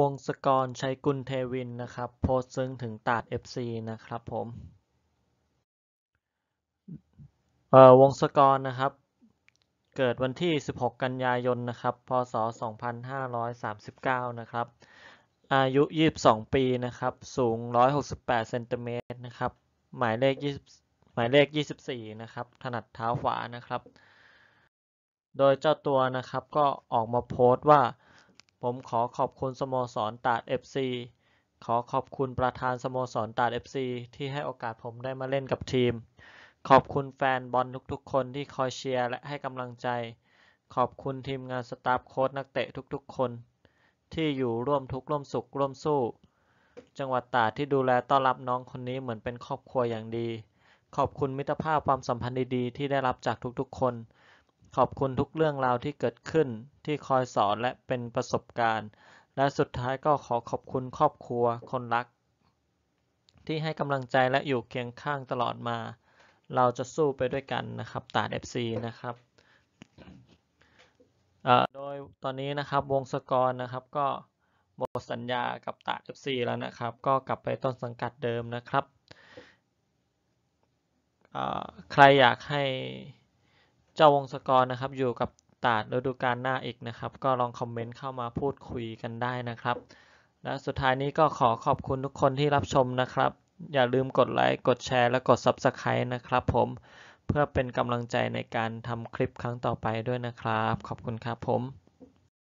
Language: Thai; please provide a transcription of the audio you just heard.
วงศกรชัยกุลเทวินนะครับโพสซึ่งถึงตาด FC นะครับผมเอ่อวงศกรนะครับเกิดวันที่ 16 กันยายนนะครับ พศ 2539 นะครับ อายุ 22 ปีนะครับสูง 168 เซนติเมตรนะครับหมายเลข20หมายเลข 24 นะครับ ถนัดเท้าขวานะครับ โดยเจ้าตัวนะครับก็ออกมาโพสต์ว่าผมขอขอบคุณสโมสรตาดเอฟซีขอขอบคุณประธานสโมสรตาดเอฟซีที่ให้โอกาสผมได้มาเล่นกับทีม ขอบคุณแฟนบอลทุกๆ คนที่คอยเชียร์และให้กำลังใจ ขอบคุณทีมงานสตาฟโค้ชนักเตะทุกๆคน ที่อยู่ร่วมทุกข์ร่วมสุขร่วมสู้ จังหวัดตาดที่ดูแลต้อนรับน้องคนนี้เหมือนเป็นครอบครัวอย่างดี ขอบคุณมิตรภาพความสัมพันธ์ดีๆที่ได้รับจากทุกๆ คนขอบคุณทุกเรื่องราวที่เกิดขึ้นที่คอยสอนและเป็นประสบการณ์ และสุดท้ายก็ขอขอบคุณครอบครัวคนรัก ที่ให้กำลังใจและอยู่เคียงข้างตลอดมา เราจะสู้ไปด้วยกันนะครับ ตาเอฟซีนะครับ โดยตอนนี้นะครับ วงสกอร์นะครับก็หมดสัญญากับตาเอฟซีแล้วนะครับ ก็กลับไปต้นสังกัดเดิมนะครับ ใครอยากให้เจ้าวงศกรนะครับ อยู่กับตาดฤดูกาลหน้าอีกนะครับ ก็ลองคอมเมนต์เข้ามาพูดคุยกันได้นะครับ และสุดท้ายนี้ก็ขอขอบคุณทุกคนที่รับชมนะครับ อย่าลืมกดไลค์กดแชร์และกด Subscribe นะครับผมเพื่อเป็นกำลังใจในการทำคลิปครั้งต่อไปด้วยนะครับ ขอบคุณครับผม